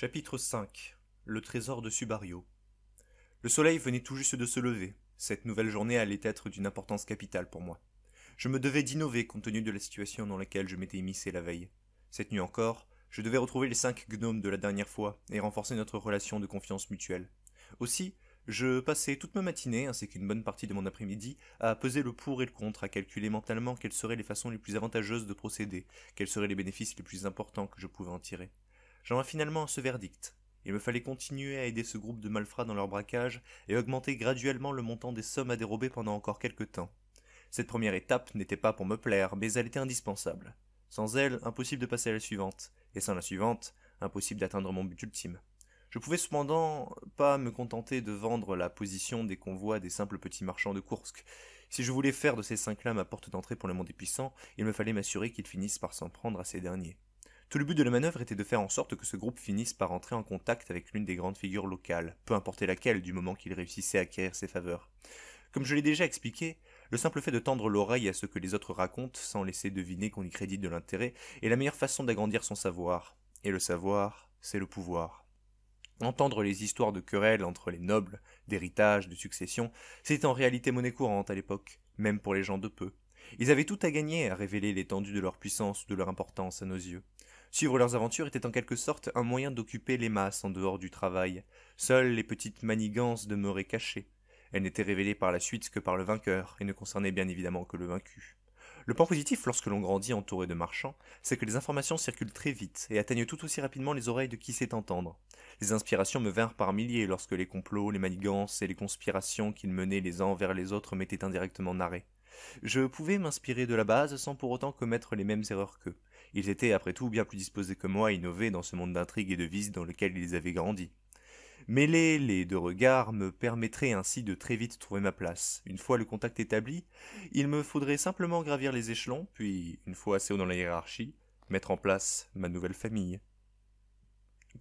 Chapitre 5 Le trésor de Subario Le soleil venait tout juste de se lever. Cette nouvelle journée allait être d'une importance capitale pour moi. Je me devais d'innover compte tenu de la situation dans laquelle je m'étais immiscé la veille. Cette nuit encore, je devais retrouver les cinq gnomes de la dernière fois et renforcer notre relation de confiance mutuelle. Aussi, je passais toute ma matinée, ainsi qu'une bonne partie de mon après-midi, à peser le pour et le contre, à calculer mentalement quelles seraient les façons les plus avantageuses de procéder, quels seraient les bénéfices les plus importants que je pouvais en tirer. J'en finalement à ce verdict. Il me fallait continuer à aider ce groupe de malfrats dans leur braquage et augmenter graduellement le montant des sommes à dérober pendant encore quelques temps. Cette première étape n'était pas pour me plaire, mais elle était indispensable. Sans elle, impossible de passer à la suivante, et sans la suivante, impossible d'atteindre mon but ultime. Je pouvais cependant pas me contenter de vendre la position des convois des simples petits marchands de Kursk. Si je voulais faire de ces cinq-là ma porte d'entrée pour le monde des puissants, il me fallait m'assurer qu'ils finissent par s'en prendre à ces derniers. Tout le but de la manœuvre était de faire en sorte que ce groupe finisse par entrer en contact avec l'une des grandes figures locales, peu importe laquelle du moment qu'il réussissait à acquérir ses faveurs. Comme je l'ai déjà expliqué, le simple fait de tendre l'oreille à ce que les autres racontent sans laisser deviner qu'on y crédite de l'intérêt est la meilleure façon d'agrandir son savoir. Et le savoir, c'est le pouvoir. Entendre les histoires de querelles entre les nobles, d'héritage, de succession, c'était en réalité monnaie courante à l'époque, même pour les gens de peu. Ils avaient tout à gagner à révéler l'étendue de leur puissance ou de leur importance à nos yeux. Suivre leurs aventures était en quelque sorte un moyen d'occuper les masses en dehors du travail. Seules les petites manigances demeuraient cachées. Elles n'étaient révélées par la suite que par le vainqueur, et ne concernaient bien évidemment que le vaincu. Le point positif lorsque l'on grandit entouré de marchands, c'est que les informations circulent très vite et atteignent tout aussi rapidement les oreilles de qui sait entendre. Les inspirations me vinrent par milliers lorsque les complots, les manigances et les conspirations qu'ils menaient les uns vers les autres m'étaient indirectement narrées. Je pouvais m'inspirer de la base sans pour autant commettre les mêmes erreurs qu'eux. Ils étaient après tout bien plus disposés que moi à innover dans ce monde d'intrigues et de vices dans lequel ils avaient grandi. Mêler les deux regards me permettrait ainsi de très vite trouver ma place. Une fois le contact établi, il me faudrait simplement gravir les échelons, puis, une fois assez haut dans la hiérarchie, mettre en place ma nouvelle famille.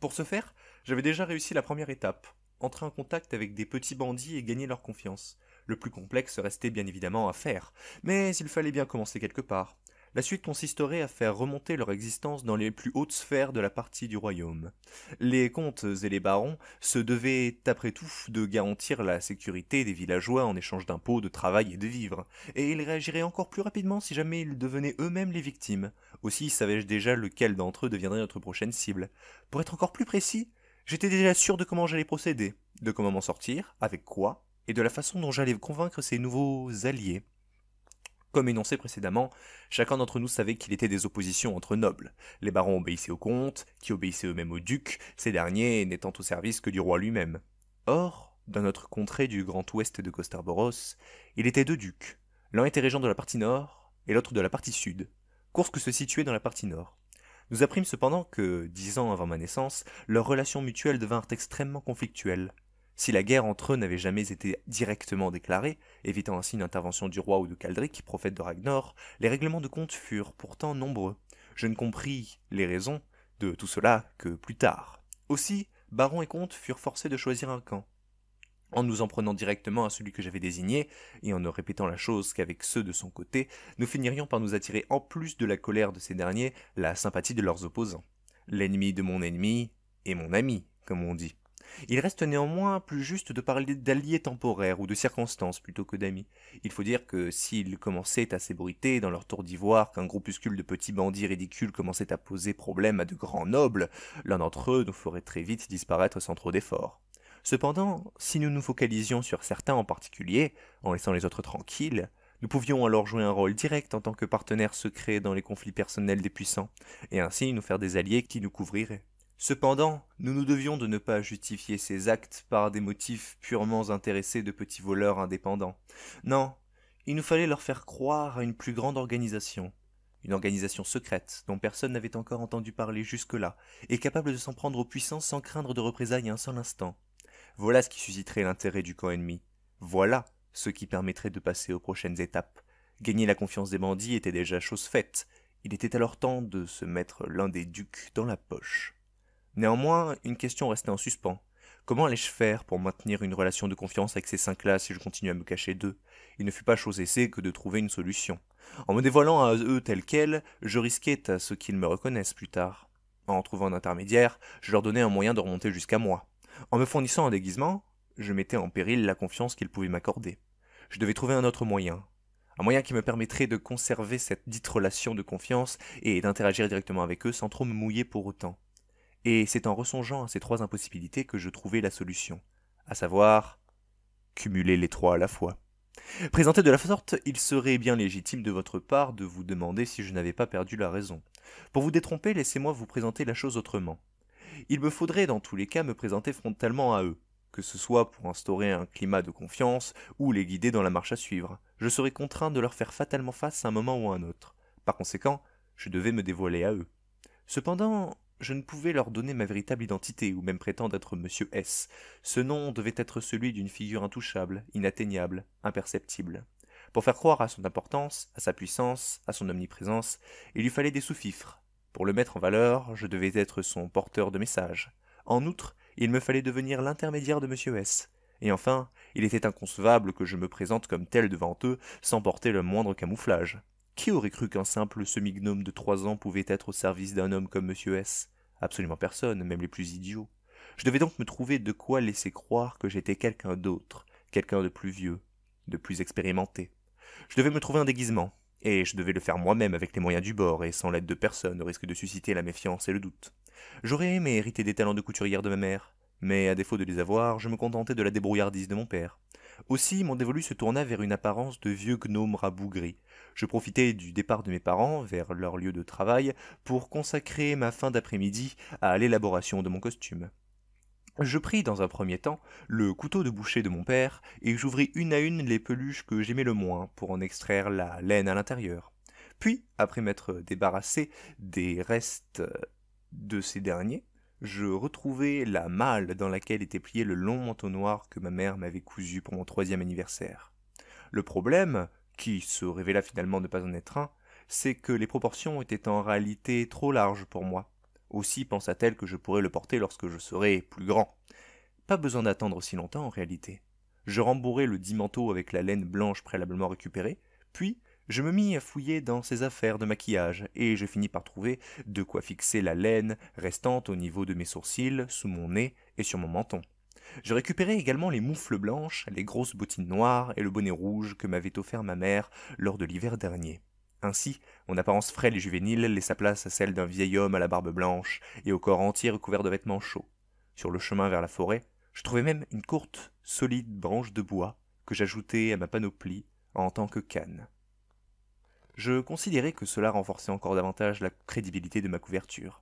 Pour ce faire, j'avais déjà réussi la première étape, entrer en contact avec des petits bandits et gagner leur confiance. Le plus complexe restait bien évidemment à faire, mais il fallait bien commencer quelque part. La suite consisterait à faire remonter leur existence dans les plus hautes sphères de la partie du royaume. Les comtes et les barons se devaient, après tout, de garantir la sécurité des villageois en échange d'impôts, de travail et de vivres, et ils réagiraient encore plus rapidement si jamais ils devenaient eux-mêmes les victimes. Aussi savais-je déjà lequel d'entre eux deviendrait notre prochaine cible. Pour être encore plus précis, j'étais déjà sûr de comment j'allais procéder, de comment m'en sortir, avec quoi, et de la façon dont j'allais convaincre ces nouveaux alliés. Comme énoncé précédemment, chacun d'entre nous savait qu'il était des oppositions entre nobles. Les barons obéissaient aux comtes, qui obéissaient eux-mêmes aux ducs, ces derniers n'étant au service que du roi lui-même. Or, dans notre contrée du grand ouest de Costarboros, il était deux ducs. L'un était régent de la partie nord et l'autre de la partie sud. Coursque se situait dans la partie nord. Nous apprîmes cependant que, dix ans avant ma naissance, leurs relations mutuelles devinrent extrêmement conflictuelles. Si la guerre entre eux n'avait jamais été directement déclarée, évitant ainsi une intervention du roi ou de Caldric, prophète de Ragnar, les règlements de compte furent pourtant nombreux. Je ne compris les raisons de tout cela que plus tard. Aussi, baron et comte furent forcés de choisir un camp. En nous en prenant directement à celui que j'avais désigné, et en ne répétant la chose qu'avec ceux de son côté, nous finirions par nous attirer en plus de la colère de ces derniers, la sympathie de leurs opposants. L'ennemi de mon ennemi est mon ami, comme on dit. Il reste néanmoins plus juste de parler d'alliés temporaires ou de circonstances plutôt que d'amis. Il faut dire que s'ils commençaient à s'ébruiter dans leur tour d'ivoire, qu'un groupuscule de petits bandits ridicules commençait à poser problème à de grands nobles, l'un d'entre eux nous ferait très vite disparaître sans trop d'efforts. Cependant, si nous nous focalisions sur certains en particulier, en laissant les autres tranquilles, nous pouvions alors jouer un rôle direct en tant que partenaire secret dans les conflits personnels des puissants, et ainsi nous faire des alliés qui nous couvriraient. Cependant, nous nous devions de ne pas justifier ces actes par des motifs purement intéressés de petits voleurs indépendants. Non, il nous fallait leur faire croire à une plus grande organisation, une organisation secrète dont personne n'avait encore entendu parler jusque-là, et capable de s'en prendre aux puissances sans craindre de représailles un seul instant. Voilà ce qui susciterait l'intérêt du camp ennemi. Voilà ce qui permettrait de passer aux prochaines étapes. Gagner la confiance des bandits était déjà chose faite. Il était alors temps de se mettre l'un des ducs dans la poche. Néanmoins, une question restait en suspens. Comment allais-je faire pour maintenir une relation de confiance avec ces cinq-là si je continuais à me cacher d'eux Il ne fut pas chose aisée que de trouver une solution. En me dévoilant à eux tels quels, je risquais à ce qu'ils me reconnaissent plus tard. En trouvant un intermédiaire, je leur donnais un moyen de remonter jusqu'à moi. En me fournissant un déguisement, je mettais en péril la confiance qu'ils pouvaient m'accorder. Je devais trouver un autre moyen. Un moyen qui me permettrait de conserver cette dite relation de confiance et d'interagir directement avec eux sans trop me mouiller pour autant. Et c'est en ressongeant à ces trois impossibilités que je trouvais la solution, à savoir cumuler les trois à la fois. Présenté de la sorte, il serait bien légitime de votre part de vous demander si je n'avais pas perdu la raison. Pour vous détromper, laissez-moi vous présenter la chose autrement. Il me faudrait dans tous les cas me présenter frontalement à eux, que ce soit pour instaurer un climat de confiance ou les guider dans la marche à suivre. Je serais contraint de leur faire fatalement face à un moment ou à un autre. Par conséquent, je devais me dévoiler à eux. Cependant, je ne pouvais leur donner ma véritable identité ou même prétendre être Monsieur S. Ce nom devait être celui d'une figure intouchable, inatteignable, imperceptible. Pour faire croire à son importance, à sa puissance, à son omniprésence, il lui fallait des sous-fifres. Pour le mettre en valeur, je devais être son porteur de messages. En outre, il me fallait devenir l'intermédiaire de Monsieur S. Et enfin, il était inconcevable que je me présente comme tel devant eux sans porter le moindre camouflage. Qui aurait cru qu'un simple semi-gnome de trois ans pouvait être au service d'un homme comme Monsieur S Absolument personne, même les plus idiots. Je devais donc me trouver de quoi laisser croire que j'étais quelqu'un d'autre, quelqu'un de plus vieux, de plus expérimenté. Je devais me trouver un déguisement, et je devais le faire moi-même avec les moyens du bord et sans l'aide de personne au risque de susciter la méfiance et le doute. J'aurais aimé hériter des talents de couturière de ma mère, mais à défaut de les avoir, je me contentais de la débrouillardise de mon père. Aussi, mon dévolu se tourna vers une apparence de vieux gnome rabougri, je profitais du départ de mes parents vers leur lieu de travail pour consacrer ma fin d'après-midi à l'élaboration de mon costume. Je pris dans un premier temps le couteau de boucher de mon père et j'ouvris une à une les peluches que j'aimais le moins pour en extraire la laine à l'intérieur. Puis, après m'être débarrassé des restes de ces derniers, je retrouvai la malle dans laquelle était plié le long manteau noir que ma mère m'avait cousu pour mon troisième anniversaire. Le problème, qui se révéla finalement ne pas en être un, c'est que les proportions étaient en réalité trop larges pour moi. Aussi pensa-t-elle que je pourrais le porter lorsque je serai plus grand. Pas besoin d'attendre si longtemps en réalité. Je rembourrai le dit avec la laine blanche préalablement récupérée, puis je me mis à fouiller dans ses affaires de maquillage, et je finis par trouver de quoi fixer la laine restante au niveau de mes sourcils, sous mon nez et sur mon menton. Je récupérais également les moufles blanches, les grosses bottines noires et le bonnet rouge que m'avait offert ma mère lors de l'hiver dernier. Ainsi, mon apparence frêle et juvénile laissa place à celle d'un vieil homme à la barbe blanche et au corps entier recouvert de vêtements chauds. Sur le chemin vers la forêt, je trouvais même une courte, solide branche de bois que j'ajoutais à ma panoplie en tant que canne. Je considérais que cela renforçait encore davantage la crédibilité de ma couverture.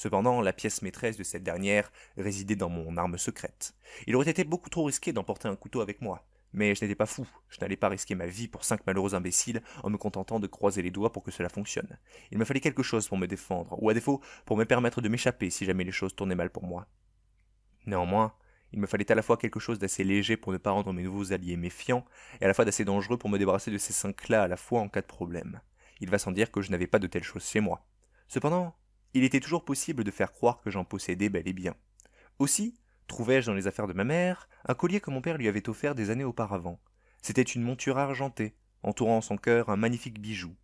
Cependant, la pièce maîtresse de cette dernière résidait dans mon arme secrète. Il aurait été beaucoup trop risqué d'emporter un couteau avec moi. Mais je n'étais pas fou, je n'allais pas risquer ma vie pour cinq malheureux imbéciles en me contentant de croiser les doigts pour que cela fonctionne. Il me fallait quelque chose pour me défendre, ou à défaut, pour me permettre de m'échapper si jamais les choses tournaient mal pour moi. Néanmoins, il me fallait à la fois quelque chose d'assez léger pour ne pas rendre mes nouveaux alliés méfiants, et à la fois d'assez dangereux pour me débarrasser de ces cinq-là à la fois en cas de problème. Il va sans dire que je n'avais pas de telles choses chez moi. Cependant, il était toujours possible de faire croire que j'en possédais bel et bien. Aussi, trouvais je dans les affaires de ma mère un collier que mon père lui avait offert des années auparavant. C'était une monture argentée, entourant son cœur un magnifique bijou.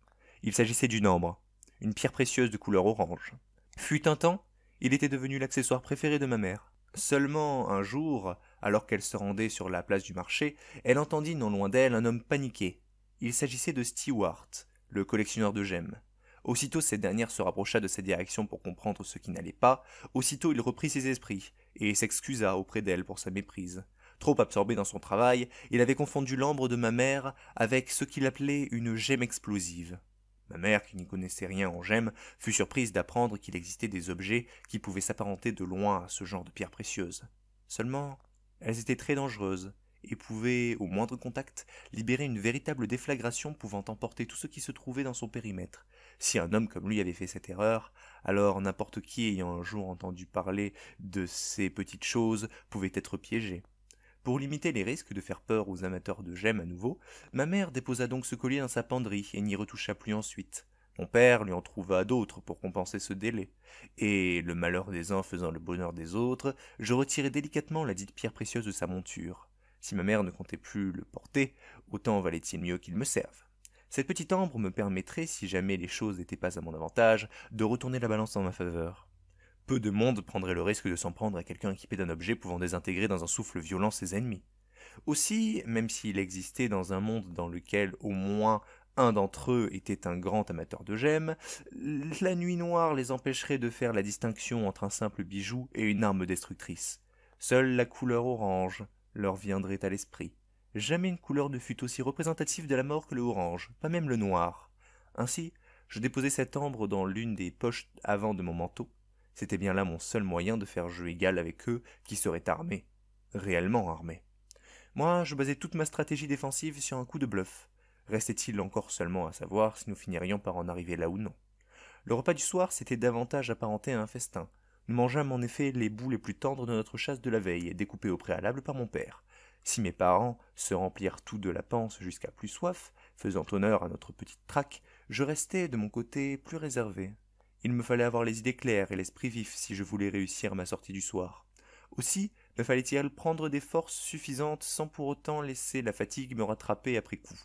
Il s'agissait d'une ambre, une pierre précieuse de couleur orange. Fut un temps, il était devenu l'accessoire préféré de ma mère. Seulement, un jour, alors qu'elle se rendait sur la place du marché, elle entendit non loin d'elle un homme paniqué. Il s'agissait de Stewart, le collectionneur de gemmes. Aussitôt cette dernière se rapprocha de sa direction pour comprendre ce qui n'allait pas, aussitôt il reprit ses esprits, et s'excusa auprès d'elle pour sa méprise. Trop absorbé dans son travail, il avait confondu l'ambre de ma mère avec ce qu'il appelait une gemme explosive. Ma mère, qui n'y connaissait rien en gemmes, fut surprise d'apprendre qu'il existait des objets qui pouvaient s'apparenter de loin à ce genre de pierres précieuses. Seulement, elles étaient très dangereuses, et pouvaient, au moindre contact, libérer une véritable déflagration pouvant emporter tout ce qui se trouvait dans son périmètre, si un homme comme lui avait fait cette erreur, alors n'importe qui ayant un jour entendu parler de ces petites choses pouvait être piégé. Pour limiter les risques de faire peur aux amateurs de gemmes à nouveau, ma mère déposa donc ce collier dans sa penderie et n'y retoucha plus ensuite. Mon père lui en trouva d'autres pour compenser ce délai. Et, le malheur des uns faisant le bonheur des autres, je retirai délicatement la dite pierre précieuse de sa monture. Si ma mère ne comptait plus le porter, autant valait-il mieux qu'il me serve. Cette petite ambre me permettrait, si jamais les choses n'étaient pas à mon avantage, de retourner la balance en ma faveur. Peu de monde prendrait le risque de s'en prendre à quelqu'un équipé d'un objet pouvant désintégrer dans un souffle violent ses ennemis. Aussi, même s'il existait dans un monde dans lequel au moins un d'entre eux était un grand amateur de gemmes, la nuit noire les empêcherait de faire la distinction entre un simple bijou et une arme destructrice. Seule la couleur orange leur viendrait à l'esprit. Jamais une couleur ne fut aussi représentative de la mort que le orange, pas même le noir. Ainsi, je déposai cette ambre dans l'une des poches avant de mon manteau. C'était bien là mon seul moyen de faire jeu égal avec eux qui seraient armés. Réellement armés. Moi, je basais toute ma stratégie défensive sur un coup de bluff. Restait-il encore seulement à savoir si nous finirions par en arriver là ou non. Le repas du soir s'était davantage apparenté à un festin. Nous mangeâmes en effet les bouts les plus tendres de notre chasse de la veille, découpés au préalable par mon père. Si mes parents se remplirent tous de la panse jusqu'à plus soif, faisant honneur à notre petite traque, je restais de mon côté plus réservé. Il me fallait avoir les idées claires et l'esprit vif si je voulais réussir ma sortie du soir. Aussi me fallait-il prendre des forces suffisantes sans pour autant laisser la fatigue me rattraper après coup.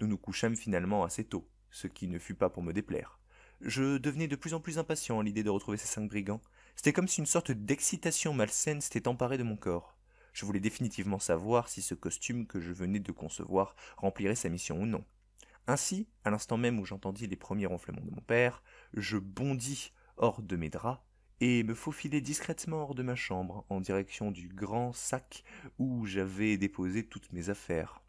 Nous nous couchâmes finalement assez tôt, ce qui ne fut pas pour me déplaire. Je devenais de plus en plus impatient à l'idée de retrouver ces cinq brigands. C'était comme si une sorte d'excitation malsaine s'était emparée de mon corps je voulais définitivement savoir si ce costume que je venais de concevoir remplirait sa mission ou non. Ainsi, à l'instant même où j'entendis les premiers ronflements de mon père, je bondis hors de mes draps et me faufilai discrètement hors de ma chambre en direction du grand sac où j'avais déposé toutes mes affaires.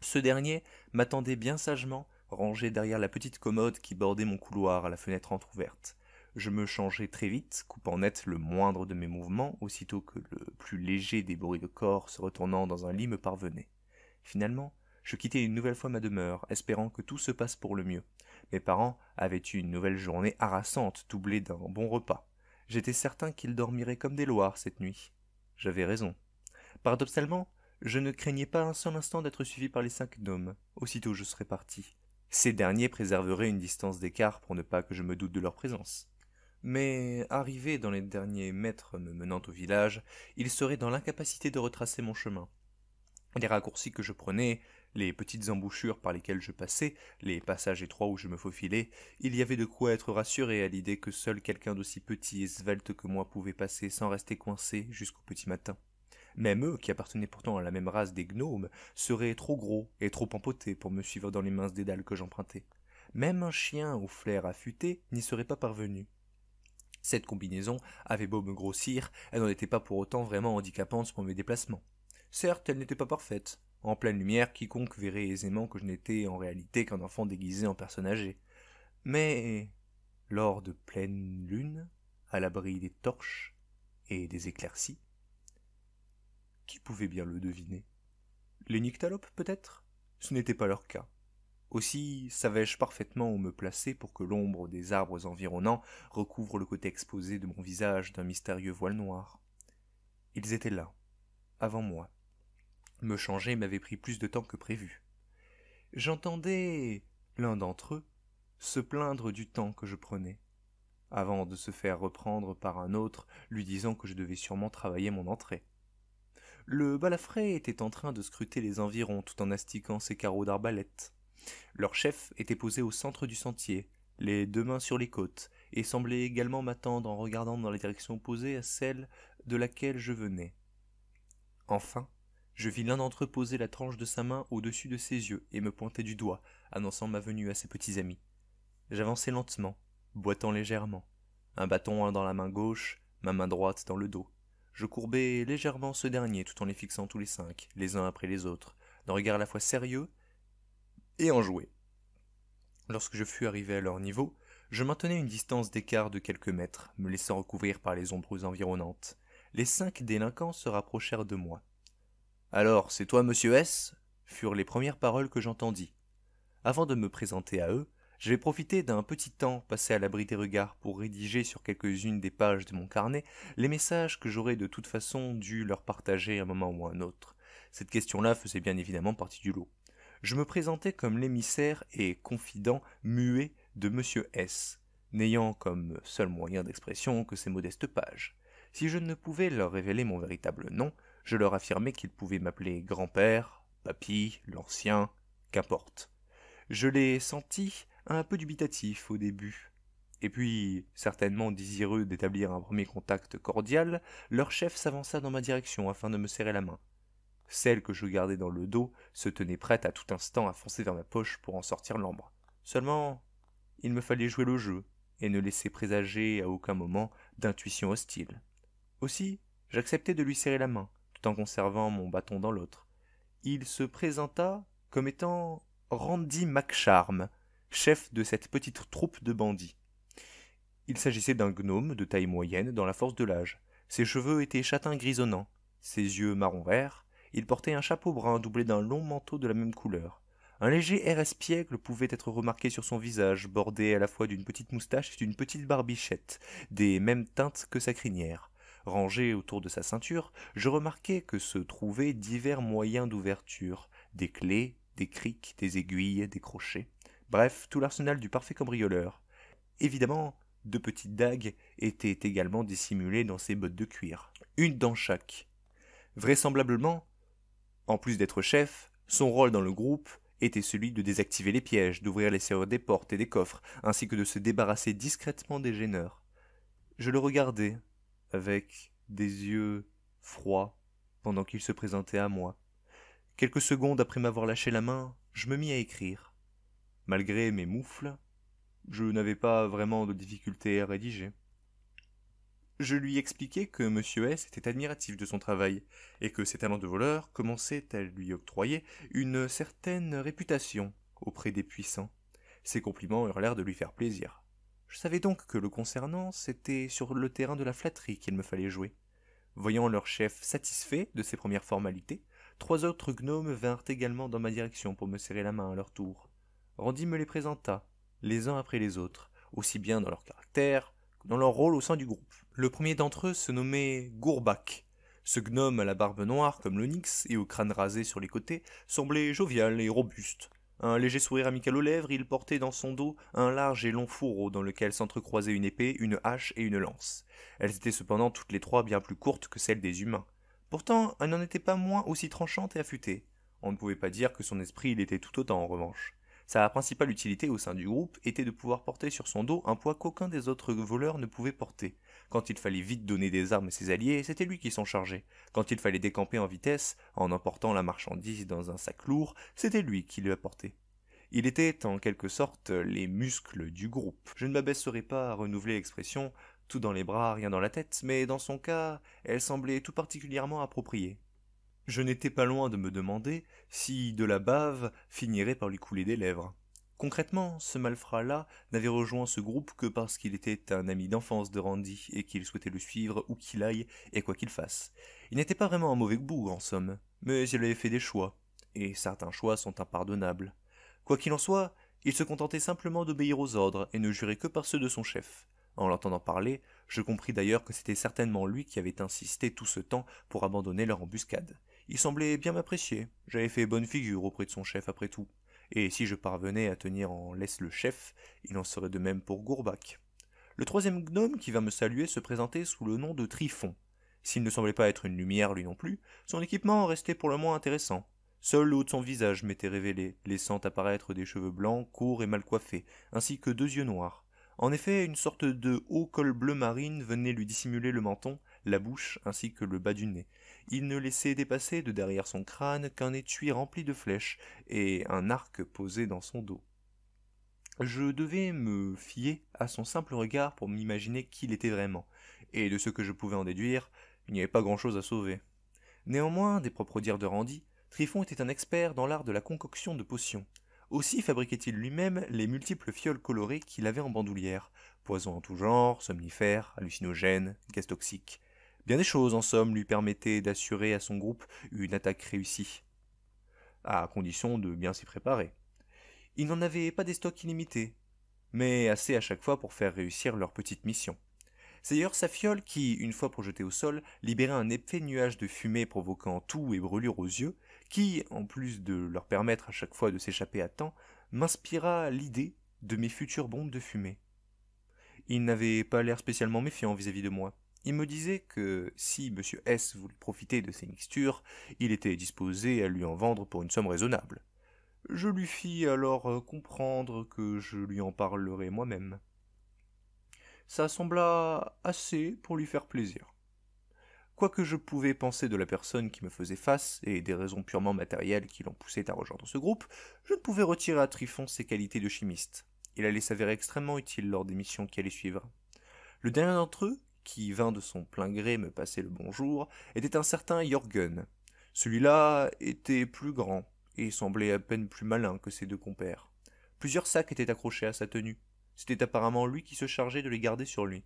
Ce dernier m'attendait bien sagement, rangé derrière la petite commode qui bordait mon couloir à la fenêtre entr'ouverte. Je me changeai très vite, coupant net le moindre de mes mouvements, aussitôt que le plus léger des bruits de corps se retournant dans un lit me parvenait. Finalement, je quittai une nouvelle fois ma demeure, espérant que tout se passe pour le mieux. Mes parents avaient eu une nouvelle journée harassante, doublée d'un bon repas. J'étais certain qu'ils dormiraient comme des loirs cette nuit. J'avais raison. Paradoxalement, je ne craignais pas un seul instant d'être suivi par les cinq dômes, aussitôt je serais parti. Ces derniers préserveraient une distance d'écart pour ne pas que je me doute de leur présence mais arrivé dans les derniers mètres me menant au village, il serait dans l'incapacité de retracer mon chemin. Les raccourcis que je prenais, les petites embouchures par lesquelles je passais, les passages étroits où je me faufilais, il y avait de quoi être rassuré à l'idée que seul quelqu'un d'aussi petit et svelte que moi pouvait passer sans rester coincé jusqu'au petit matin. Même eux, qui appartenaient pourtant à la même race des gnomes, seraient trop gros et trop empotés pour me suivre dans les minces dédales que j'empruntais. Même un chien aux flair affûté n'y serait pas parvenu. Cette combinaison avait beau me grossir, elle n'en était pas pour autant vraiment handicapante pour mes déplacements. Certes, elle n'était pas parfaite. En pleine lumière, quiconque verrait aisément que je n'étais en réalité qu'un enfant déguisé en personne âgée. Mais lors de pleine lune, à l'abri des torches et des éclaircies, qui pouvait bien le deviner Les nyctalopes, peut-être Ce n'était pas leur cas. Aussi savais-je parfaitement où me placer pour que l'ombre des arbres environnants recouvre le côté exposé de mon visage d'un mystérieux voile noir. Ils étaient là, avant moi. Me changer m'avait pris plus de temps que prévu. J'entendais l'un d'entre eux se plaindre du temps que je prenais, avant de se faire reprendre par un autre lui disant que je devais sûrement travailler mon entrée. Le balafré était en train de scruter les environs tout en astiquant ses carreaux d'arbalète. Leur chef était posé au centre du sentier, les deux mains sur les côtes, et semblait également m'attendre en regardant dans la direction opposée à celle de laquelle je venais. Enfin, je vis l'un d'entre eux poser la tranche de sa main au-dessus de ses yeux et me pointer du doigt, annonçant ma venue à ses petits amis. J'avançais lentement, boitant légèrement, un bâton dans la main gauche, ma main droite dans le dos. Je courbai légèrement ce dernier tout en les fixant tous les cinq, les uns après les autres, d'un regard à la fois sérieux et en jouer. Lorsque je fus arrivé à leur niveau, je maintenais une distance d'écart de quelques mètres, me laissant recouvrir par les ombres environnantes. Les cinq délinquants se rapprochèrent de moi. Alors, c'est toi, monsieur S furent les premières paroles que j'entendis. Avant de me présenter à eux, j'avais profité d'un petit temps passé à l'abri des regards pour rédiger sur quelques-unes des pages de mon carnet les messages que j'aurais de toute façon dû leur partager un moment ou un autre. Cette question-là faisait bien évidemment partie du lot je me présentais comme l'émissaire et confident muet de M. S, n'ayant comme seul moyen d'expression que ces modestes pages. Si je ne pouvais leur révéler mon véritable nom, je leur affirmais qu'ils pouvaient m'appeler grand-père, papy, l'ancien, qu'importe. Je les sentis un peu dubitatifs au début. Et puis, certainement désireux d'établir un premier contact cordial, leur chef s'avança dans ma direction afin de me serrer la main. Celle que je gardais dans le dos se tenait prête à tout instant à foncer vers ma poche pour en sortir l'ambre. Seulement, il me fallait jouer le jeu et ne laisser présager à aucun moment d'intuition hostile. Aussi, j'acceptai de lui serrer la main, tout en conservant mon bâton dans l'autre. Il se présenta comme étant Randy Maccharm, chef de cette petite troupe de bandits. Il s'agissait d'un gnome de taille moyenne dans la force de l'âge. Ses cheveux étaient châtains grisonnants, ses yeux marron verts, il portait un chapeau brun doublé d'un long manteau de la même couleur. Un léger air espiègle pouvait être remarqué sur son visage, bordé à la fois d'une petite moustache et d'une petite barbichette, des mêmes teintes que sa crinière. Rangé autour de sa ceinture, je remarquai que se trouvaient divers moyens d'ouverture, des clés, des criques, des aiguilles, des crochets, bref, tout l'arsenal du parfait cambrioleur. Évidemment, deux petites dagues étaient également dissimulées dans ses bottes de cuir, une dans chaque. Vraisemblablement, en plus d'être chef, son rôle dans le groupe était celui de désactiver les pièges, d'ouvrir les serrures des portes et des coffres, ainsi que de se débarrasser discrètement des gêneurs. Je le regardais, avec des yeux froids, pendant qu'il se présentait à moi. Quelques secondes après m'avoir lâché la main, je me mis à écrire. Malgré mes moufles, je n'avais pas vraiment de difficulté à rédiger. Je lui expliquai que M. S était admiratif de son travail, et que ses talents de voleur commençaient à lui octroyer une certaine réputation auprès des puissants. Ses compliments eurent l'air de lui faire plaisir. Je savais donc que le concernant, c'était sur le terrain de la flatterie qu'il me fallait jouer. Voyant leur chef satisfait de ses premières formalités, trois autres gnomes vinrent également dans ma direction pour me serrer la main à leur tour. Randy me les présenta, les uns après les autres, aussi bien dans leur caractère, dans leur rôle au sein du groupe. Le premier d'entre eux se nommait Gourbak. Ce gnome à la barbe noire comme l'onyx et au crâne rasé sur les côtés semblait jovial et robuste. Un léger sourire amical aux lèvres, il portait dans son dos un large et long fourreau dans lequel s'entrecroisaient une épée, une hache et une lance. Elles étaient cependant toutes les trois bien plus courtes que celles des humains. Pourtant, elles n'en étaient pas moins aussi tranchantes et affûtées. On ne pouvait pas dire que son esprit l'était tout autant en revanche. Sa principale utilité au sein du groupe était de pouvoir porter sur son dos un poids qu'aucun des autres voleurs ne pouvait porter. Quand il fallait vite donner des armes à ses alliés, c'était lui qui s'en chargeait. Quand il fallait décamper en vitesse, en emportant la marchandise dans un sac lourd, c'était lui qui la portait. Il était en quelque sorte les muscles du groupe. Je ne m'abaisserai pas à renouveler l'expression tout dans les bras, rien dans la tête, mais dans son cas, elle semblait tout particulièrement appropriée. Je n'étais pas loin de me demander si de la bave finirait par lui couler des lèvres. Concrètement, ce malfrat-là n'avait rejoint ce groupe que parce qu'il était un ami d'enfance de Randy et qu'il souhaitait le suivre où qu'il aille et quoi qu'il fasse. Il n'était pas vraiment un mauvais goût, en somme, mais il avait fait des choix, et certains choix sont impardonnables. Quoi qu'il en soit, il se contentait simplement d'obéir aux ordres et ne jurait que par ceux de son chef. En l'entendant parler, je compris d'ailleurs que c'était certainement lui qui avait insisté tout ce temps pour abandonner leur embuscade. Il semblait bien m'apprécier, j'avais fait bonne figure auprès de son chef après tout, et si je parvenais à tenir en laisse le chef, il en serait de même pour Gourbac. Le troisième gnome qui vint me saluer se présentait sous le nom de Trifon. S'il ne semblait pas être une lumière lui non plus, son équipement restait pour le moins intéressant. Seul le haut de son visage m'était révélé, laissant apparaître des cheveux blancs, courts et mal coiffés, ainsi que deux yeux noirs. En effet, une sorte de haut col bleu marine venait lui dissimuler le menton, la bouche ainsi que le bas du nez, il ne laissait dépasser de derrière son crâne qu'un étui rempli de flèches et un arc posé dans son dos. Je devais me fier à son simple regard pour m'imaginer qui il était vraiment, et de ce que je pouvais en déduire, il n'y avait pas grand-chose à sauver. Néanmoins, des propres dires de Randy, Trifon était un expert dans l'art de la concoction de potions. Aussi fabriquait-il lui-même les multiples fioles colorées qu'il avait en bandoulière, poisons en tout genre, somnifères, hallucinogènes, gaz toxiques. Bien des choses, en somme, lui permettaient d'assurer à son groupe une attaque réussie, à condition de bien s'y préparer. Ils n'en avaient pas des stocks illimités, mais assez à chaque fois pour faire réussir leur petite mission. C'est d'ailleurs sa fiole qui, une fois projetée au sol, libérait un épais nuage de fumée provoquant tout et brûlure aux yeux, qui, en plus de leur permettre à chaque fois de s'échapper à temps, m'inspira l'idée de mes futures bombes de fumée. Ils n'avait pas l'air spécialement méfiant vis à -vis de moi. Il me disait que si M. S voulait profiter de ces mixtures, il était disposé à lui en vendre pour une somme raisonnable. Je lui fis alors euh, comprendre que je lui en parlerais moi-même. Ça sembla assez pour lui faire plaisir. Quoi que je pouvais penser de la personne qui me faisait face et des raisons purement matérielles qui l'ont poussé à rejoindre ce groupe, je ne pouvais retirer à Trifon ses qualités de chimiste. Il allait s'avérer extrêmement utile lors des missions qui allaient suivre. Le dernier d'entre eux qui vint de son plein gré me passer le bonjour, était un certain Jorgen. Celui-là était plus grand, et semblait à peine plus malin que ses deux compères. Plusieurs sacs étaient accrochés à sa tenue. C'était apparemment lui qui se chargeait de les garder sur lui.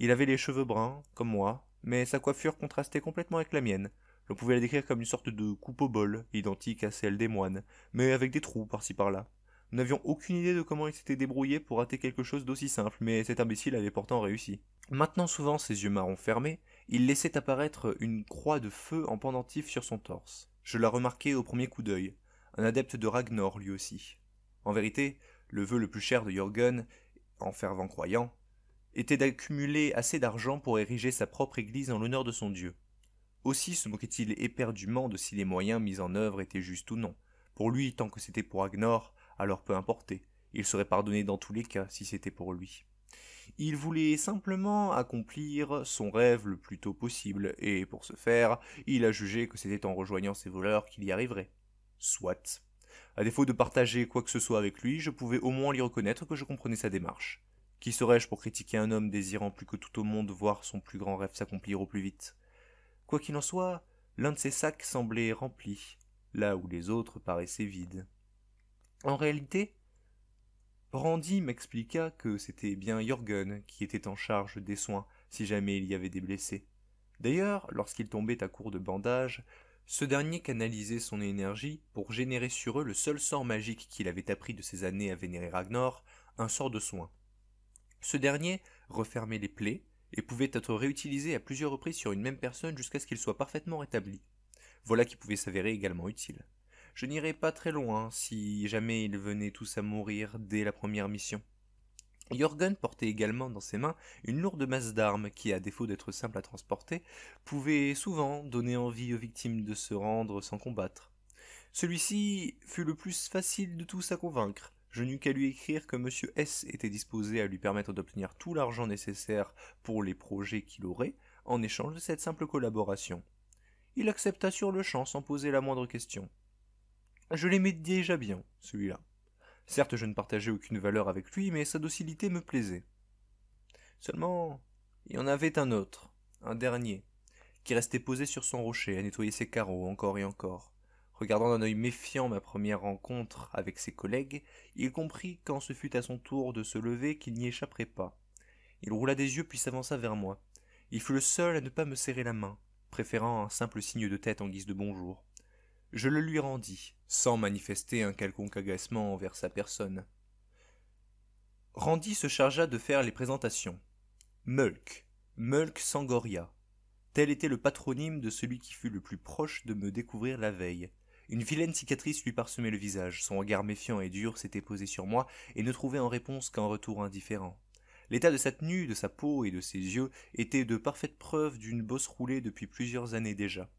Il avait les cheveux bruns, comme moi, mais sa coiffure contrastait complètement avec la mienne. On pouvait la décrire comme une sorte de coupe au bol, identique à celle des moines, mais avec des trous par-ci par-là. Nous n'avions aucune idée de comment il s'était débrouillé pour rater quelque chose d'aussi simple, mais cet imbécile avait pourtant réussi. Maintenant souvent ses yeux marrons fermés, il laissait apparaître une croix de feu en pendentif sur son torse. Je la remarquai au premier coup d'œil, un adepte de Ragnor lui aussi. En vérité, le vœu le plus cher de Jorgen, en fervent croyant, était d'accumuler assez d'argent pour ériger sa propre église en l'honneur de son Dieu. Aussi se moquait-il éperdument de si les moyens mis en œuvre étaient justes ou non. Pour lui, tant que c'était pour Agnor, alors peu importait. Il serait pardonné dans tous les cas si c'était pour lui. Il voulait simplement accomplir son rêve le plus tôt possible, et pour ce faire, il a jugé que c'était en rejoignant ses voleurs qu'il y arriverait. Soit. À défaut de partager quoi que ce soit avec lui, je pouvais au moins lui reconnaître que je comprenais sa démarche. Qui serais-je pour critiquer un homme désirant plus que tout au monde voir son plus grand rêve s'accomplir au plus vite Quoi qu'il en soit, l'un de ses sacs semblait rempli, là où les autres paraissaient vides. En réalité, Randy m'expliqua que c'était bien Jorgen qui était en charge des soins si jamais il y avait des blessés. D'ailleurs, lorsqu'il tombait à court de bandages, ce dernier canalisait son énergie pour générer sur eux le seul sort magique qu'il avait appris de ses années à vénérer Ragnar, un sort de soins. Ce dernier refermait les plaies et pouvait être réutilisé à plusieurs reprises sur une même personne jusqu'à ce qu'il soit parfaitement rétabli. Voilà qui pouvait s'avérer également utile. Je n'irai pas très loin si jamais ils venaient tous à mourir dès la première mission. Jorgen portait également dans ses mains une lourde masse d'armes qui, à défaut d'être simple à transporter, pouvait souvent donner envie aux victimes de se rendre sans combattre. Celui-ci fut le plus facile de tous à convaincre. Je n'eus qu'à lui écrire que M. S était disposé à lui permettre d'obtenir tout l'argent nécessaire pour les projets qu'il aurait, en échange de cette simple collaboration. Il accepta sur le champ sans poser la moindre question. Je l'aimais déjà bien, celui-là. Certes, je ne partageais aucune valeur avec lui, mais sa docilité me plaisait. Seulement, il y en avait un autre, un dernier, qui restait posé sur son rocher à nettoyer ses carreaux encore et encore. Regardant d'un œil méfiant ma première rencontre avec ses collègues, il comprit quand ce fut à son tour de se lever qu'il n'y échapperait pas. Il roula des yeux puis s'avança vers moi. Il fut le seul à ne pas me serrer la main, préférant un simple signe de tête en guise de bonjour je le lui rendis, sans manifester un quelconque agacement envers sa personne. Randy se chargea de faire les présentations. Mulk, Mulk Sangoria. Tel était le patronyme de celui qui fut le plus proche de me découvrir la veille. Une vilaine cicatrice lui parsemait le visage, son regard méfiant et dur s'était posé sur moi et ne trouvait en réponse qu'un retour indifférent. L'état de sa tenue, de sa peau et de ses yeux était de parfaite preuve d'une bosse roulée depuis plusieurs années déjà.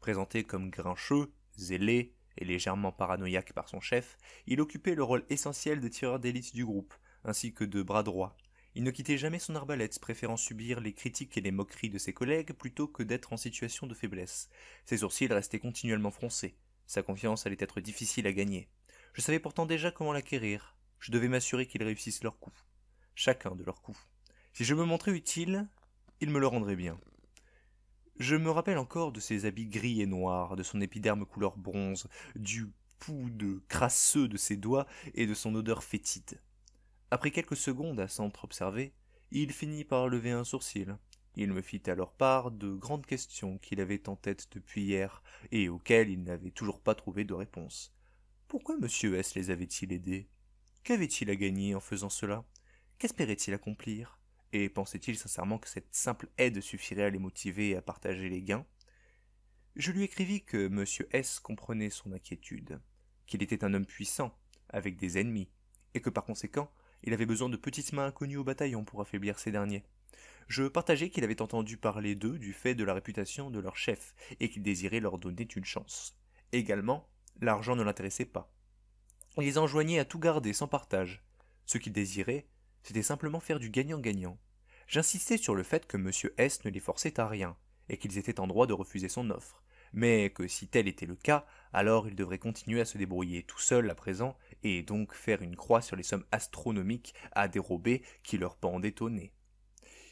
Présenté comme grincheux, Zélé et légèrement paranoïaque par son chef, il occupait le rôle essentiel de tireur d'élite du groupe, ainsi que de bras droit. Il ne quittait jamais son arbalète, préférant subir les critiques et les moqueries de ses collègues plutôt que d'être en situation de faiblesse. Ses sourcils restaient continuellement froncés. Sa confiance allait être difficile à gagner. Je savais pourtant déjà comment l'acquérir. Je devais m'assurer qu'ils réussissent leur coup. Chacun de leur coup. Si je me montrais utile, ils me le rendraient bien. Je me rappelle encore de ses habits gris et noirs, de son épiderme couleur bronze, du de crasseux de ses doigts et de son odeur fétide. Après quelques secondes à s'entre observer, il finit par lever un sourcil. Il me fit alors part de grandes questions qu'il avait en tête depuis hier et auxquelles il n'avait toujours pas trouvé de réponse. Pourquoi monsieur S les avait-il aidés Qu'avait-il à gagner en faisant cela Qu'espérait-il accomplir et pensait-il sincèrement que cette simple aide suffirait à les motiver et à partager les gains Je lui écrivis que M. S comprenait son inquiétude, qu'il était un homme puissant, avec des ennemis, et que par conséquent, il avait besoin de petites mains inconnues au bataillon pour affaiblir ces derniers. Je partageai qu'il avait entendu parler d'eux du fait de la réputation de leur chef, et qu'il désirait leur donner une chance. Également, l'argent ne l'intéressait pas. On les enjoignait à tout garder sans partage. Ce qu'il désirait, c'était simplement faire du gagnant-gagnant, J'insistais sur le fait que M. S ne les forçait à rien, et qu'ils étaient en droit de refuser son offre, mais que si tel était le cas, alors ils devraient continuer à se débrouiller tout seuls à présent, et donc faire une croix sur les sommes astronomiques à dérober qui leur pendaient au nez.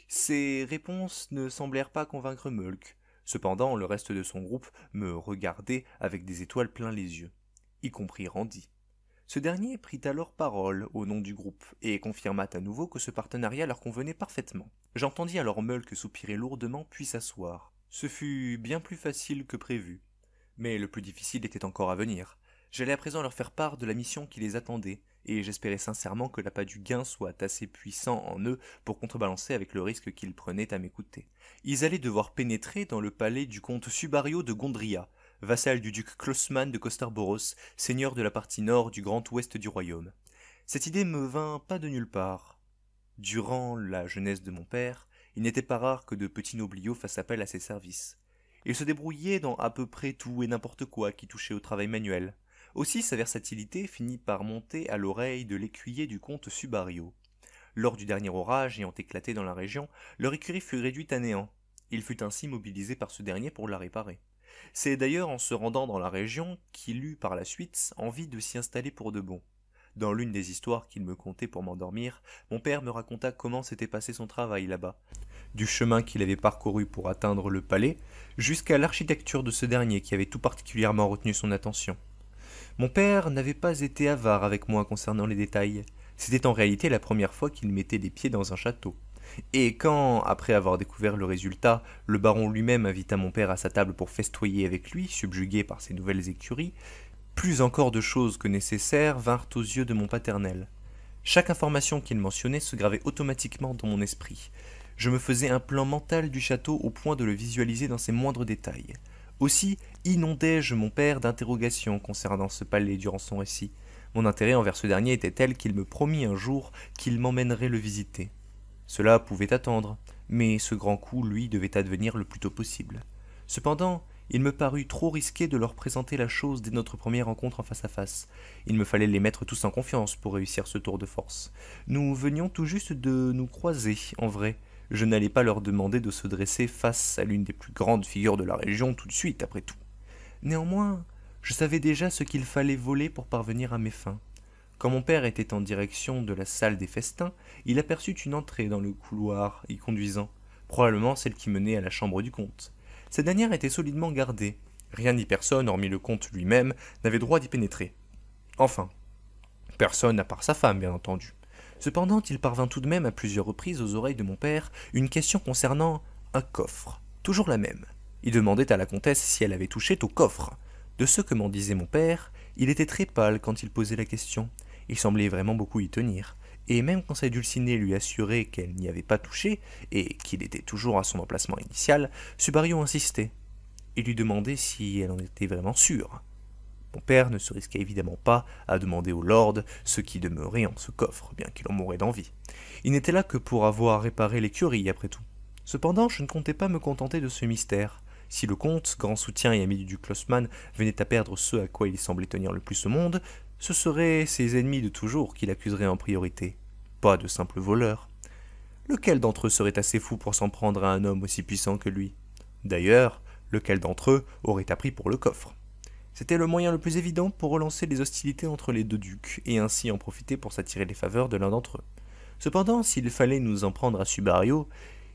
Ces réponses ne semblèrent pas convaincre Mulk. Cependant, le reste de son groupe me regardait avec des étoiles plein les yeux, y compris Randy. Ce dernier prit alors parole au nom du groupe et confirma à nouveau que ce partenariat leur convenait parfaitement. J'entendis alors Mulk soupirer lourdement puis s'asseoir. Ce fut bien plus facile que prévu. Mais le plus difficile était encore à venir. J'allais à présent leur faire part de la mission qui les attendait, et j'espérais sincèrement que l'appât du gain soit assez puissant en eux pour contrebalancer avec le risque qu'ils prenaient à m'écouter. Ils allaient devoir pénétrer dans le palais du comte Subario de Gondria, vassal du duc Klossmann de Costarboros, seigneur de la partie nord du grand ouest du royaume. Cette idée me vint pas de nulle part. Durant la jeunesse de mon père, il n'était pas rare que de petits nobliaux fassent appel à ses services. Il se débrouillait dans à peu près tout et n'importe quoi qui touchait au travail manuel. Aussi sa versatilité finit par monter à l'oreille de l'écuyer du comte Subario. Lors du dernier orage ayant éclaté dans la région, leur écurie fut réduite à néant. Il fut ainsi mobilisé par ce dernier pour la réparer. C'est d'ailleurs en se rendant dans la région qu'il eut par la suite envie de s'y installer pour de bon. Dans l'une des histoires qu'il me contait pour m'endormir, mon père me raconta comment s'était passé son travail là-bas, du chemin qu'il avait parcouru pour atteindre le palais, jusqu'à l'architecture de ce dernier qui avait tout particulièrement retenu son attention. Mon père n'avait pas été avare avec moi concernant les détails. C'était en réalité la première fois qu'il mettait les pieds dans un château. Et quand, après avoir découvert le résultat, le baron lui-même invita mon père à sa table pour festoyer avec lui, subjugué par ses nouvelles écuries, plus encore de choses que nécessaires vinrent aux yeux de mon paternel. Chaque information qu'il mentionnait se gravait automatiquement dans mon esprit. Je me faisais un plan mental du château au point de le visualiser dans ses moindres détails. Aussi inondai je mon père d'interrogations concernant ce palais durant son récit. Mon intérêt envers ce dernier était tel qu'il me promit un jour qu'il m'emmènerait le visiter. Cela pouvait attendre, mais ce grand coup, lui, devait advenir le plus tôt possible. Cependant, il me parut trop risqué de leur présenter la chose dès notre première rencontre en face à face. Il me fallait les mettre tous en confiance pour réussir ce tour de force. Nous venions tout juste de nous croiser, en vrai. Je n'allais pas leur demander de se dresser face à l'une des plus grandes figures de la région tout de suite, après tout. Néanmoins, je savais déjà ce qu'il fallait voler pour parvenir à mes fins. Quand mon père était en direction de la salle des festins, il aperçut une entrée dans le couloir y conduisant, probablement celle qui menait à la chambre du comte. Cette dernière était solidement gardée. Rien ni personne, hormis le comte lui-même, n'avait droit d'y pénétrer. Enfin, personne à part sa femme, bien entendu. Cependant, il parvint tout de même à plusieurs reprises aux oreilles de mon père une question concernant un coffre, toujours la même. Il demandait à la comtesse si elle avait touché au coffre. De ce que m'en disait mon père, il était très pâle quand il posait la question, il semblait vraiment beaucoup y tenir. Et même quand sa dulcinée lui assurait qu'elle n'y avait pas touché, et qu'il était toujours à son emplacement initial, Subario insistait. et lui demandait si elle en était vraiment sûre. Mon père ne se risquait évidemment pas à demander au lord ce qui demeurait en ce coffre, bien qu'il en mourait d'envie. Il n'était là que pour avoir réparé l'écurie, après tout. Cependant, je ne comptais pas me contenter de ce mystère. Si le comte, grand soutien et ami du Lossmann, venait à perdre ce à quoi il semblait tenir le plus au monde, ce seraient ses ennemis de toujours qu'il accuserait en priorité, pas de simples voleurs. Lequel d'entre eux serait assez fou pour s'en prendre à un homme aussi puissant que lui D'ailleurs, lequel d'entre eux aurait appris pour le coffre C'était le moyen le plus évident pour relancer les hostilités entre les deux ducs, et ainsi en profiter pour s'attirer les faveurs de l'un d'entre eux. Cependant, s'il fallait nous en prendre à Subario,